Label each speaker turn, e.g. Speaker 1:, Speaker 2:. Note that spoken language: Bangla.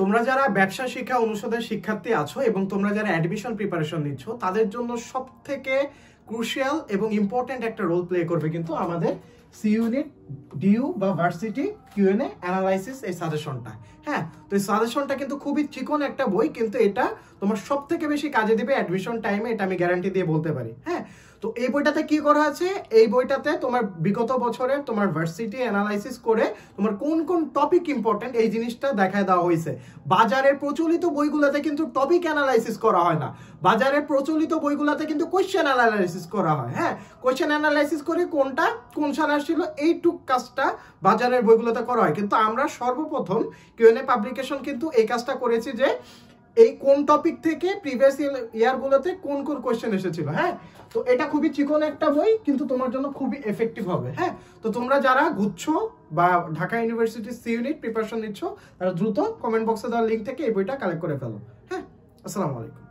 Speaker 1: তোমরা যারা ব্যবসা শিক্ষা অনুষদের শিক্ষার্থী আছো এবং তোমরা যারা অ্যাডমিশন প্রিপারেশন নিচ্ছ তাদের জন্য সব থেকে ক্রুশিয়াল এবং ইম্পর্টেন্ট একটা রোল প্লে করবে কিন্তু আমাদের সি ইউনিট ডিউ বা ভার্সিটি কিউএনএ অ্যানালাইসিস এই সাজেশনটা হ্যাঁ তো এই সাজেশনটা কিন্তু খুবই চিকন একটা বই কিন্তু এটা তোমার সব থেকে বেশি কাজে দেবে অ্যাডমিশন টাইমে এটা আমি গ্যারান্টি দিয়ে বলতে পারি হ্যাঁ তো এই বইটাতে কি করা আছে এই বইটাতে তোমার বিগত বছরের তোমার ভার্সিটি অ্যানালাইসিস করে তোমার কোন কোন টপিক ইম্পর্টেন্ট এই জিনিসটা দেখায় দেওয়া হয়েছে বাজারের প্রচলিত বইগুলোতে কিন্তু টপিক অ্যানালাইসিস করা হয় না বাজারের প্রচলিত বইগুলোতে কিন্তু কোয়েশ্চেন অ্যানালাইসিস করা হয় হ্যাঁ কোয়েশ্চেন অ্যানালাইসিস করে কোনটা কোন সালে আসছিল এইটুক কাজটা বাজারের বইগুলোতে করা হয় কিন্তু আমরা সর্বপ্রথম কিউএনএ পাবলিকেশন কিন্তু এই কাজটা করেছি যে এই কোন টপিক থেকে প্রিভিয়াস ইয়ারগুলোতে কোন কোন কোয়েশ্চেন এসেছিল হ্যাঁ তো এটা খুবই চিকন একটা বই কিন্তু তোমার জন্য খুবই এফেক্টিভ হবে হ্যাঁ তো তোমরা যারা গুচ্ছ বা Dhaka university C unit preparation নিচ্ছ তারা দ্রুত কমেন্ট বক্সে দেওয়ার লিঙ্ক থেকে এই বইটা কালেক্ট করে ফেলো হ্যাঁ আসসালামু আলাইকুম